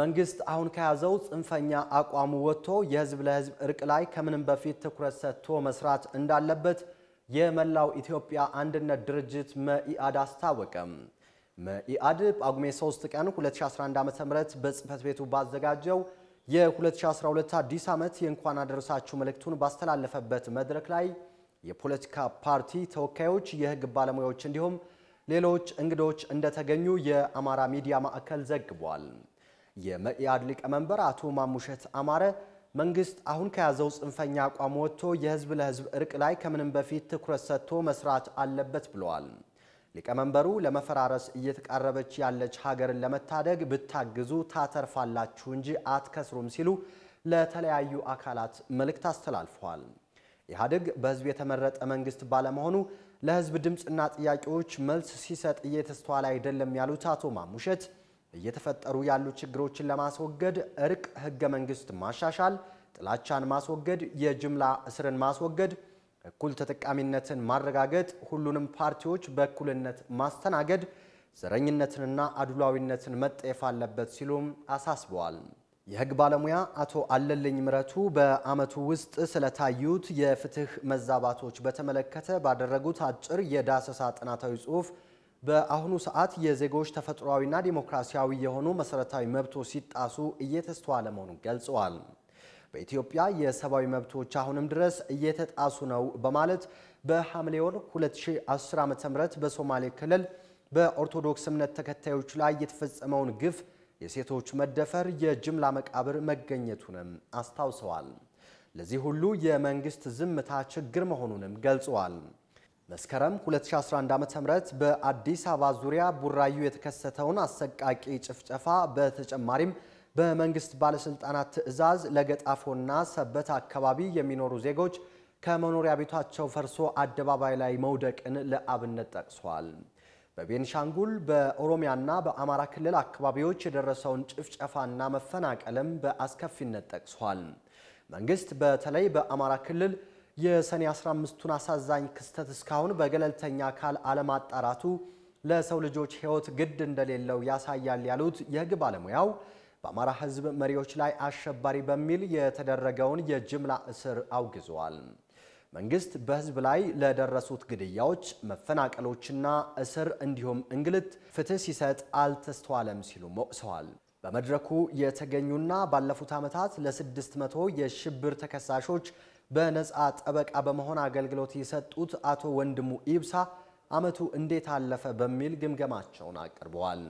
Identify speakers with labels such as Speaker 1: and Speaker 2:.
Speaker 1: መንግስት አሁን ከያዘው ጽንፈኛ አቋሙ ወጥቶ የህዝብ ለህዝብ እርቅ ላይ ከምንም በፊት ትኩረት ሰጥቶ መስራት እንዳለበት የመላው ኢትዮጵያ አንድነት ድርጅት መኢአድ አስታወቀም። መኢአድ ጳጉሜ 3 ቀን 2011 ዓ.ም በጽህፈት ቤቱ ባዘጋጀው የ2012 አዲስ ዓመት የእንኳን አደረሳችሁ መልእክቱን ባስተላለፈበት መድረክ ላይ የፖለቲካ ፓርቲ ተወካዮች፣ የህግ ባለሙያዎች እንዲሁም ሌሎች እንግዶች እንደተገኙ የአማራ ሚዲያ ማዕከል ዘግቧል። የመኢአድ ሊቀመንበር አቶ ማሙሸት አማረ መንግስት አሁን ከያዘው ጽንፈኛ አቋም ወጥቶ የህዝብ ለህዝብ እርቅ ላይ ከምንም በፊት ትኩረት ሰጥቶ መስራት አለበት ብለዋል። ሊቀመንበሩ ለመፈራረስ እየተቃረበች ያለች ሀገርን ለመታደግ ብታግዙ ታተርፋላችሁ እንጂ አትከስሩም ሲሉ ለተለያዩ አካላት መልእክት አስተላልፈዋል። ኢህአዴግ በህዝብ የተመረጠ መንግስት ባለመሆኑ ለህዝብ ድምፅና ጥያቄዎች መልስ ሲሰጥ እየተስተዋለ አይደለም ያሉት አቶ ማሙሸት እየተፈጠሩ ያሉ ችግሮችን ለማስወገድ እርቅ፣ ህገ መንግስት ማሻሻል፣ ጥላቻን ማስወገድ፣ የጅምላ እስርን ማስወገድ፣ እኩል ተጠቃሚነትን ማረጋገጥ፣ ሁሉንም ፓርቲዎች በእኩልነት ማስተናገድ፣ ዘረኝነትንና አድሏዊነትን መጠየፍ አለበት ሲሉም አሳስበዋል። የህግ ባለሙያ አቶ አለልኝ ምረቱ በአመቱ ውስጥ ስለታዩት የፍትህ መዛባቶች በተመለከተ ባደረጉት አጭር የዳሰሳ ጥናታዊ ጽሁፍ በአሁኑ ሰዓት የዜጎች ተፈጥሯዊና ዲሞክራሲያዊ የሆኑ መሰረታዊ መብቶች ሲጣሱ እየተስተዋለ መሆኑን ገልጸዋል። በኢትዮጵያ የሰብአዊ መብቶች አሁንም ድረስ እየተጣሱ ነው በማለት በሐምሌ ወር 2010 ዓ.ም በሶማሌ ክልል በኦርቶዶክስ እምነት ተከታዮች ላይ የተፈጸመውን ግፍ፣ የሴቶች መደፈር፣ የጅምላ መቃብር መገኘቱንም አስታውሰዋል። ለዚህ ሁሉ የመንግስት ዝምታ ችግር መሆኑንም ገልጸዋል። መስከረም 2011 ዓ.ም በአዲስ አበባ ዙሪያ ቡራዩ የተከሰተውን አሰቃቂ ጭፍጨፋ በተጨማሪም በመንግስት ባለስልጣናት ትዕዛዝ ለገጣፎና ሰበት አካባቢ የሚኖሩ ዜጎች ከመኖሪያ ቤታቸው ፈርሶ አደባባይ ላይ መውደቅን ለአብነት ጠቅሷል። በቤንሻንጉል በኦሮሚያና በአማራ ክልል አካባቢዎች የደረሰውን ጭፍጨፋና መፈናቀልም በአስከፊነት ጠቅሷል። መንግስት በተለይ በአማራ ክልል የሰኔ 15ቱን አሳዛኝ ክስተት እስካሁን በገለልተኛ አካል አለማጣራቱ ለሰው ልጆች ሕይወት ግድ እንደሌለው ያሳያል ያሉት የሕግ ባለሙያው በአማራ ሕዝብ መሪዎች ላይ አሸባሪ በሚል የተደረገውን የጅምላ እስር አውግዘዋል። መንግስት በህዝብ ላይ ለደረሱት ግድያዎች፣ መፈናቀሎችና እስር እንዲሁም እንግልት ፍትህ ሲሰጥ አልተስተዋለም ሲሉ ሞቅሰዋል። በመድረኩ የተገኙና ባለፉት ዓመታት ለስድስት መቶ የሽብር ተከሳሾች በነፃ ጠበቃ በመሆን አገልግሎት የሰጡት አቶ ወንድሙ ኢብሳ ዓመቱ እንዴት አለፈ በሚል ግምገማቸውን አቅርበዋል።